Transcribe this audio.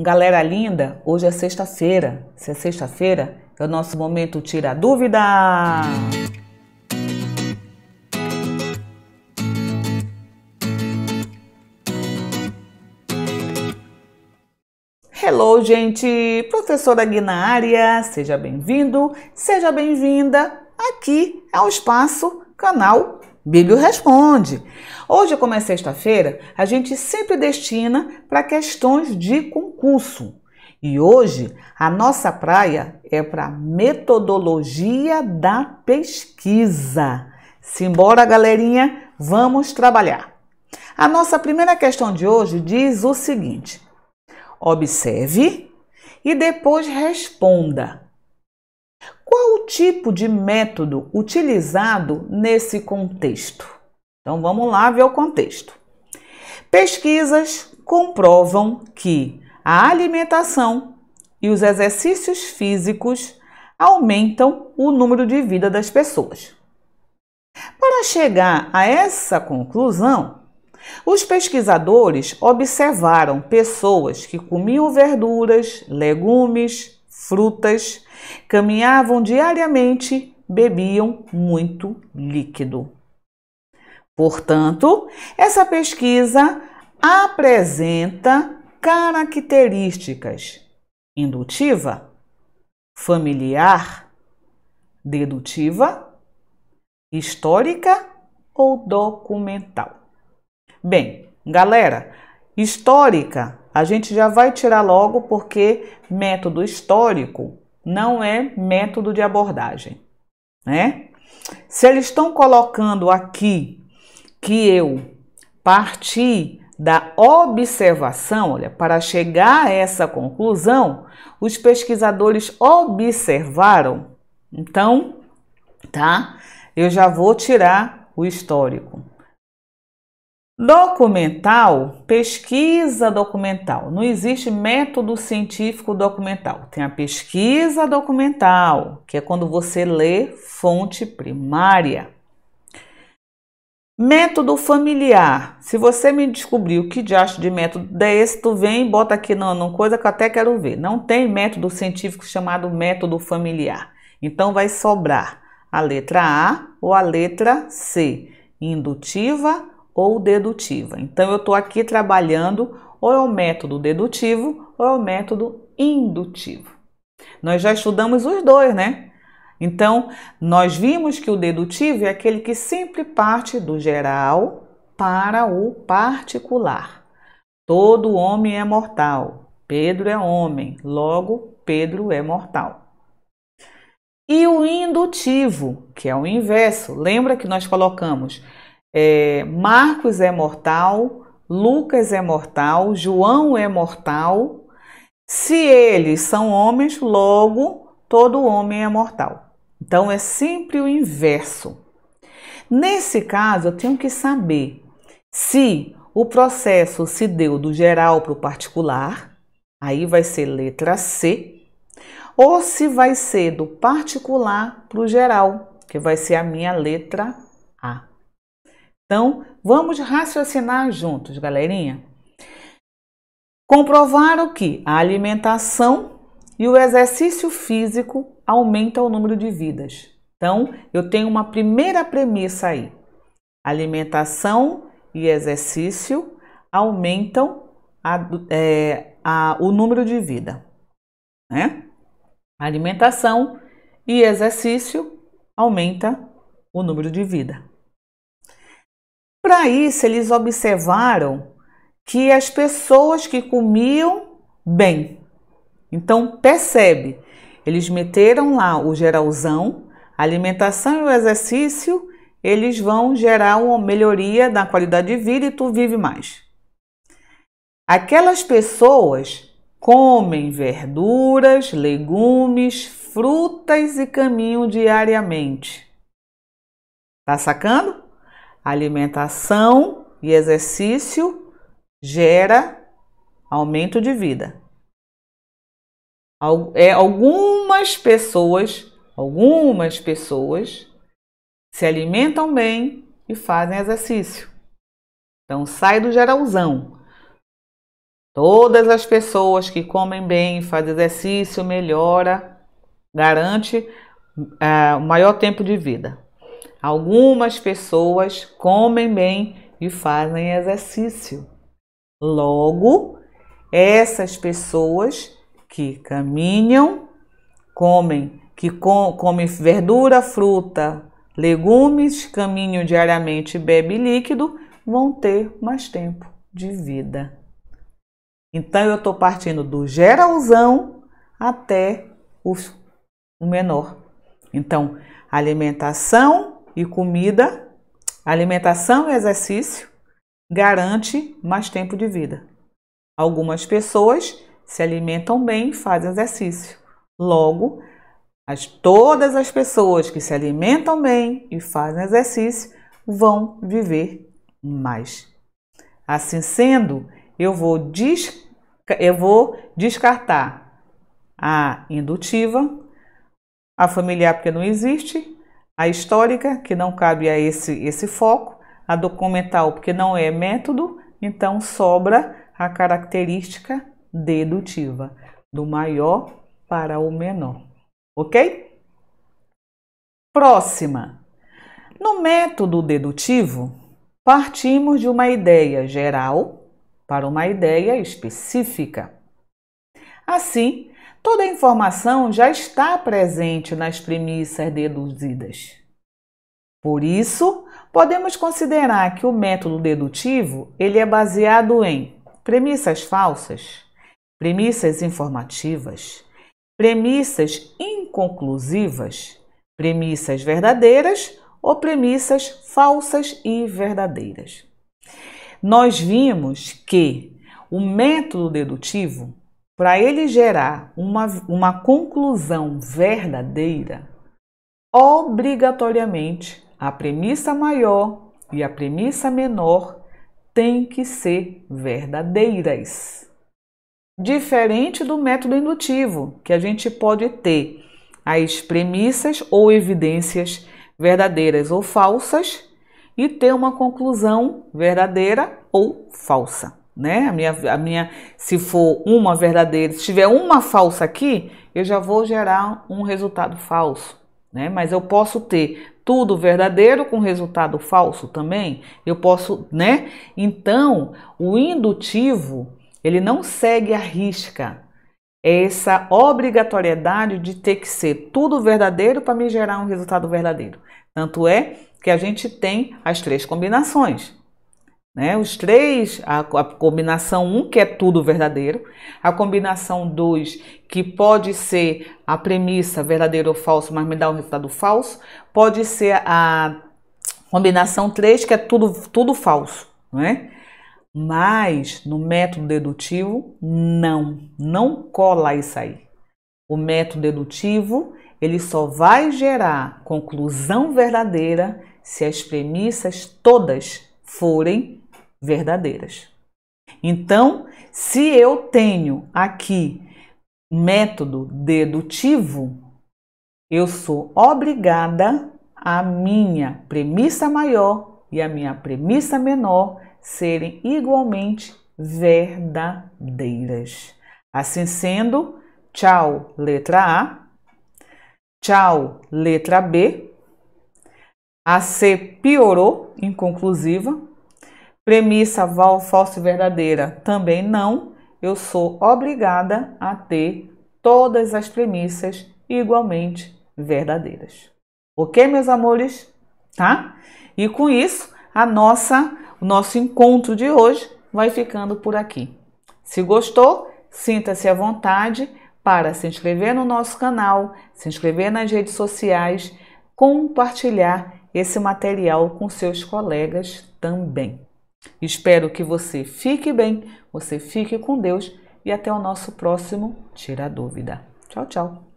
Galera linda, hoje é sexta-feira. Se é sexta-feira, é o nosso momento Tira a Dúvida! Hello, gente! Professora Guinária, seja bem-vindo, seja bem-vinda aqui é o Espaço Canal Bíblio responde. Hoje, como é sexta-feira, a gente sempre destina para questões de concurso. E hoje a nossa praia é para metodologia da pesquisa. Simbora, galerinha, vamos trabalhar. A nossa primeira questão de hoje diz o seguinte: observe e depois responda. Qual o tipo de método utilizado nesse contexto? Então vamos lá ver o contexto. Pesquisas comprovam que a alimentação e os exercícios físicos aumentam o número de vida das pessoas. Para chegar a essa conclusão, os pesquisadores observaram pessoas que comiam verduras, legumes, frutas, caminhavam diariamente, bebiam muito líquido. Portanto, essa pesquisa apresenta características indutiva, familiar, dedutiva, histórica ou documental. Bem, galera, histórica a gente já vai tirar logo porque método histórico não é método de abordagem, né? Se eles estão colocando aqui que eu parti da observação, olha, para chegar a essa conclusão, os pesquisadores observaram. Então, tá? Eu já vou tirar o histórico. Documental, pesquisa documental. Não existe método científico documental. Tem a pesquisa documental, que é quando você lê fonte primária. Método familiar. Se você me descobrir o que de acho de método é esse, tu vem e bota aqui não na coisa que eu até quero ver. Não tem método científico chamado método familiar. Então vai sobrar a letra A ou a letra C, indutiva ou dedutiva. Então, eu estou aqui trabalhando ou é o método dedutivo ou é o método indutivo. Nós já estudamos os dois, né? Então, nós vimos que o dedutivo é aquele que sempre parte do geral para o particular. Todo homem é mortal. Pedro é homem, logo Pedro é mortal. E o indutivo, que é o inverso, lembra que nós colocamos é, Marcos é mortal, Lucas é mortal, João é mortal. Se eles são homens, logo todo homem é mortal. Então é sempre o inverso. Nesse caso, eu tenho que saber se o processo se deu do geral para o particular, aí vai ser letra C, ou se vai ser do particular para o geral, que vai ser a minha letra então, vamos raciocinar juntos, galerinha. Comprovaram que a alimentação e o exercício físico aumentam o número de vidas. Então, eu tenho uma primeira premissa aí. Alimentação e exercício aumentam a, é, a, o número de vida. Né? Alimentação e exercício aumenta o número de vida. Para isso, eles observaram que as pessoas que comiam bem. Então, percebe, eles meteram lá o geralzão, alimentação e o exercício, eles vão gerar uma melhoria na qualidade de vida e tu vive mais. Aquelas pessoas comem verduras, legumes, frutas e caminham diariamente. Tá sacando? Alimentação e exercício gera aumento de vida. É, algumas pessoas, algumas pessoas se alimentam bem e fazem exercício. Então sai do geralzão. Todas as pessoas que comem bem, fazem exercício, melhora, garante ah, o uh, maior tempo de vida. Algumas pessoas comem bem e fazem exercício. Logo, essas pessoas que caminham, comem, que com, comem verdura, fruta, legumes, caminham diariamente e bebem líquido, vão ter mais tempo de vida. Então eu estou partindo do geralzão até o menor. Então, alimentação e comida, alimentação e exercício garante mais tempo de vida. Algumas pessoas se alimentam bem e fazem exercício. Logo, as, todas as pessoas que se alimentam bem e fazem exercício vão viver mais. Assim sendo, eu vou, des, eu vou descartar a indutiva, a familiar porque não existe, a histórica, que não cabe a esse, esse foco, a documental, porque não é método, então sobra a característica dedutiva, do maior para o menor. Ok? Próxima. No método dedutivo, partimos de uma ideia geral para uma ideia específica. Assim, Toda a informação já está presente nas premissas deduzidas. Por isso, podemos considerar que o método dedutivo ele é baseado em premissas falsas, premissas informativas, premissas inconclusivas, premissas verdadeiras ou premissas falsas e verdadeiras. Nós vimos que o método dedutivo para ele gerar uma, uma conclusão verdadeira, obrigatoriamente a premissa maior e a premissa menor têm que ser verdadeiras. Diferente do método indutivo, que a gente pode ter as premissas ou evidências verdadeiras ou falsas e ter uma conclusão verdadeira ou falsa né? A minha, a minha, se for uma verdadeira, se tiver uma falsa aqui, eu já vou gerar um resultado falso, né? Mas eu posso ter tudo verdadeiro com resultado falso também. Eu posso, né? Então, o indutivo ele não segue a risca. É essa obrigatoriedade de ter que ser tudo verdadeiro para me gerar um resultado verdadeiro. Tanto é que a gente tem as três combinações né? Os três, a, a combinação 1, um, que é tudo verdadeiro, a combinação 2, que pode ser a premissa verdadeiro ou falso, mas me dá um resultado falso, pode ser a combinação 3, que é tudo, tudo falso, né? Mas no método dedutivo, não, não cola isso aí. O método dedutivo, ele só vai gerar conclusão verdadeira se as premissas todas forem verdadeiras. Então, se eu tenho aqui método dedutivo, eu sou obrigada a minha premissa maior e a minha premissa menor serem igualmente verdadeiras. Assim sendo, tchau, letra A, tchau, letra B, a C piorou, inconclusiva, Premissa falsa e verdadeira? Também não. Eu sou obrigada a ter todas as premissas igualmente verdadeiras. Ok, meus amores? Tá? E com isso, a nossa, o nosso encontro de hoje vai ficando por aqui. Se gostou, sinta-se à vontade para se inscrever no nosso canal, se inscrever nas redes sociais, compartilhar esse material com seus colegas também. Espero que você fique bem, você fique com Deus e até o nosso próximo Tira a Dúvida. Tchau, tchau.